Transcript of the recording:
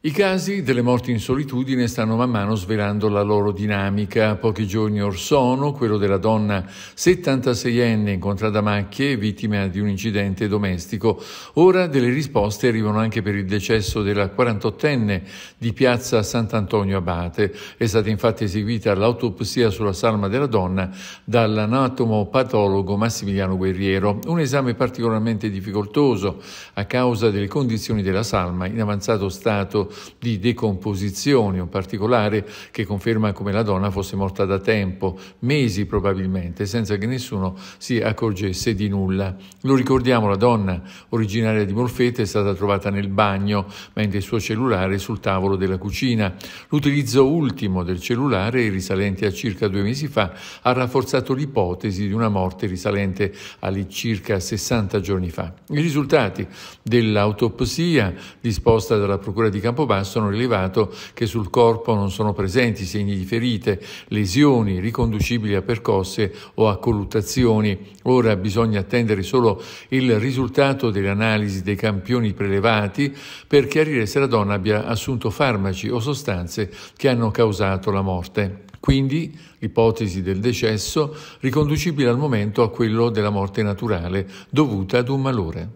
I casi delle morti in solitudine stanno man mano svelando la loro dinamica. Pochi giorni or sono, quello della donna 76enne incontrata a macchie, vittima di un incidente domestico. Ora delle risposte arrivano anche per il decesso della 48enne di piazza Sant'Antonio Abate. È stata infatti eseguita l'autopsia sulla salma della donna dall'anatomopatologo Massimiliano Guerriero. Un esame particolarmente difficoltoso a causa delle condizioni della salma in avanzato stato di decomposizione, un particolare che conferma come la donna fosse morta da tempo, mesi probabilmente, senza che nessuno si accorgesse di nulla. Lo ricordiamo, la donna originaria di Molfetta è stata trovata nel bagno, mentre il suo cellulare sul tavolo della cucina. L'utilizzo ultimo del cellulare, risalente a circa due mesi fa, ha rafforzato l'ipotesi di una morte risalente all'incirca 60 giorni fa. I risultati dell'autopsia disposta dalla Procura di Campo Campobasso hanno rilevato che sul corpo non sono presenti segni di ferite, lesioni riconducibili a percosse o a colluttazioni. Ora bisogna attendere solo il risultato delle analisi dei campioni prelevati per chiarire se la donna abbia assunto farmaci o sostanze che hanno causato la morte. Quindi l'ipotesi del decesso riconducibile al momento a quello della morte naturale dovuta ad un malore.